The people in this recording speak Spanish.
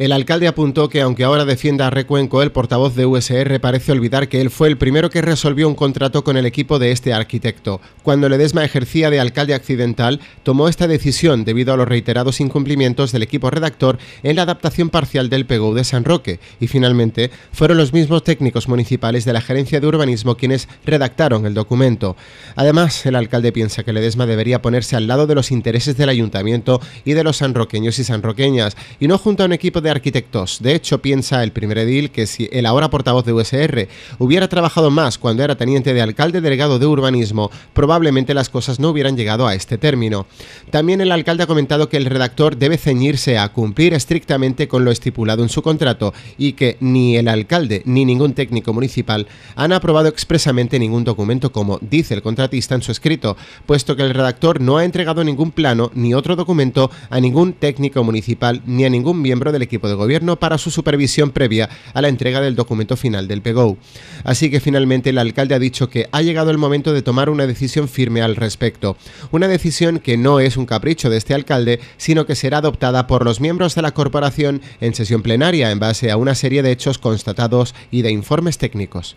El alcalde apuntó que aunque ahora defienda a Recuenco, el portavoz de USR parece olvidar que él fue el primero que resolvió un contrato con el equipo de este arquitecto. Cuando Ledesma ejercía de alcalde accidental, tomó esta decisión debido a los reiterados incumplimientos del equipo redactor en la adaptación parcial del PGU de San Roque y finalmente fueron los mismos técnicos municipales de la Gerencia de Urbanismo quienes redactaron el documento. Además, el alcalde piensa que Ledesma debería ponerse al lado de los intereses del ayuntamiento y de los sanroqueños y sanroqueñas y no junto a un equipo de arquitectos. De hecho, piensa el primer edil que si el ahora portavoz de USR hubiera trabajado más cuando era teniente de alcalde delegado de urbanismo, probablemente las cosas no hubieran llegado a este término. También el alcalde ha comentado que el redactor debe ceñirse a cumplir estrictamente con lo estipulado en su contrato y que ni el alcalde ni ningún técnico municipal han aprobado expresamente ningún documento como dice el contratista en su escrito, puesto que el redactor no ha entregado ningún plano ni otro documento a ningún técnico municipal ni a ningún miembro del equipo de gobierno para su supervisión previa a la entrega del documento final del PGO. Así que finalmente el alcalde ha dicho que ha llegado el momento de tomar una decisión firme al respecto. Una decisión que no es un capricho de este alcalde, sino que será adoptada por los miembros de la corporación en sesión plenaria en base a una serie de hechos constatados y de informes técnicos.